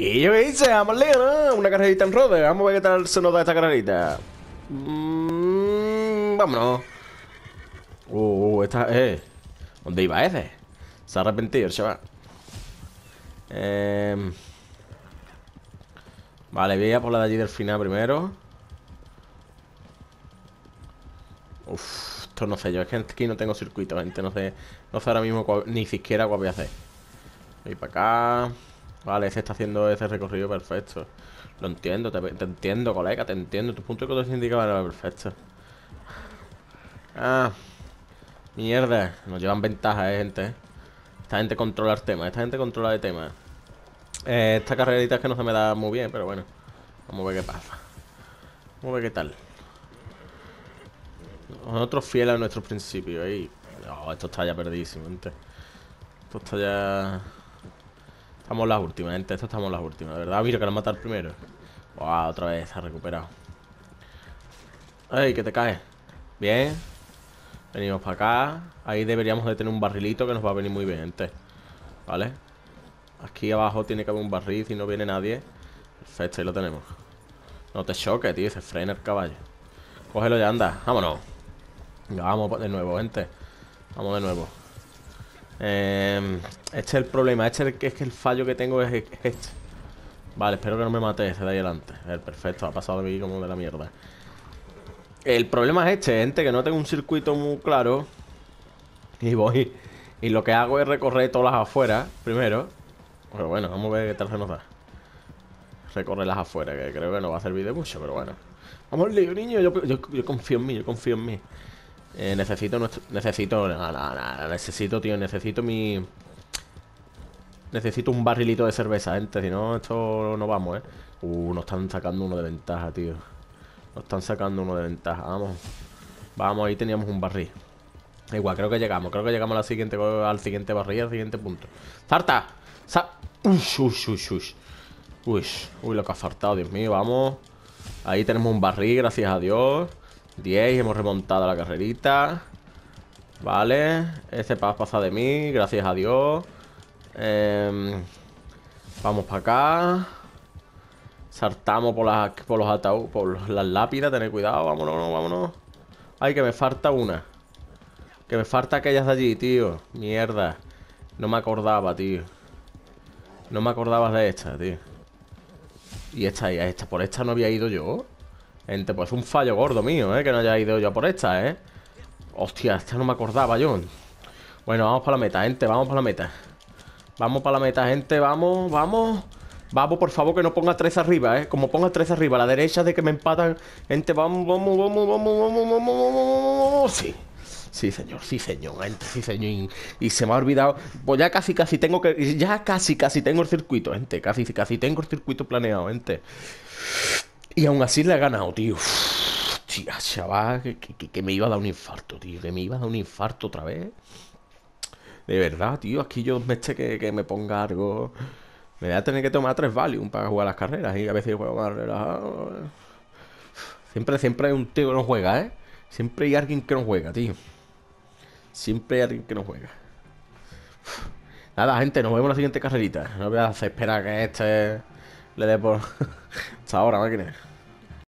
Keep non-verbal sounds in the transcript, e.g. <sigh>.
¿Y yo qué hice? Vamos ¿no? Una carrerita en rode, Vamos a ver qué tal se nos da esta carrerita. Mmm... vámonos. Uh, uh, esta... Eh. ¿Dónde iba ese? Se ha arrepentido el chaval. Eh... Vale, voy a por la de allí del final primero. Uf, esto no sé yo. Es que aquí no tengo circuito, gente. No sé, no sé ahora mismo ni siquiera cuál voy a hacer. Voy para acá. Vale, ese está haciendo ese recorrido perfecto. Lo entiendo, te, entiendo, colega, te entiendo. Tu punto de control indicaba era perfecto. Ah, mierda. Nos llevan ventaja, eh, gente. Eh. Esta gente controla el tema, esta gente controla el tema. Eh, esta carrerita es que no se me da muy bien, pero bueno. Vamos a ver qué pasa. Vamos a ver qué tal. Nosotros fiel a nuestros principios. ahí. esto está ya perdidísimo, gente. Esto está ya... Estamos las últimas, gente. Esto estamos las últimas. De verdad, mira que lo matar primero. Wow, otra vez se ha recuperado. Ay, que te cae Bien. Venimos para acá. Ahí deberíamos de tener un barrilito que nos va a venir muy bien, gente. ¿Vale? Aquí abajo tiene que haber un barril si no viene nadie. Perfecto, ahí lo tenemos. No te choques, tío. Se frena el caballo. Cógelo ya, anda. Vámonos. Vamos de nuevo, gente. Vamos de nuevo. Eh, este es el problema. Este es, que el fallo que tengo es este. Vale, espero que no me mate Este de ahí adelante. El perfecto, ha pasado de aquí como de la mierda. El problema es este, gente, que no tengo un circuito muy claro. Y voy. Y lo que hago es recorrer todas las afueras primero. Pero bueno, vamos a ver qué tal se nos da. Recorrer las afueras, que creo que no va a servir de mucho, pero bueno. Vamos al lío, niño. yo confío en mí, yo confío en mí. Eh, necesito Necesito... necesito, tío, necesito mi... Necesito un barrilito de cerveza, gente Si no, esto no vamos, eh Uh, nos están sacando uno de ventaja, tío Nos están sacando uno de ventaja, vamos Vamos, ahí teníamos un barril Igual, creo que llegamos Creo que llegamos a siguiente, al siguiente barril Al siguiente punto ¡Zarta! uy, uy. Uy, uy, lo que ha faltado, Dios mío, vamos Ahí tenemos un barril, gracias a Dios 10, hemos remontado la carrerita Vale Ese paso pasa de mí, gracias a Dios em, Vamos para acá Saltamos por, las, por los Por las lápidas, Tened cuidado Vámonos, vámonos Ay, que me falta una Que me falta aquellas de allí, tío Mierda No me acordaba, tío No me acordaba de esta, tío Y esta, y esta Por esta no había ido yo Gente, pues un fallo gordo mío, ¿eh? Que no haya ido yo por esta, ¿eh? Hostia, esta no me acordaba yo Bueno, vamos para la meta, gente Vamos para la meta Vamos para la meta, gente Vamos, vamos Vamos, por favor, que no ponga tres arriba, ¿eh? Como ponga tres arriba, a la derecha de que me empatan Gente, vamos, vamos, vamos, vamos, vamos, vamos, vamos, vamos Sí Sí, señor, sí, señor, gente, sí, señor. Y se me ha olvidado. Pues ya casi, casi tengo que. Ya casi, casi tengo el circuito, gente. Casi, casi tengo el circuito planeado, gente. Y aún así le ha ganado, tío. chaval, que, me iba a dar un infarto, tío. Que me iba a dar un infarto otra vez. De verdad, tío. Aquí yo me este que, me ponga algo. Me voy a tener que tomar tres Valium para jugar las carreras. Y a veces juego más Siempre, siempre hay un tío que no juega, ¿eh? Siempre hay alguien que no juega, tío. Siempre hay alguien que no juega. Nada, gente, nos vemos en la siguiente carrerita. No voy a hacer esperar que este le dé por, <laughs> Hasta ahora, máquina.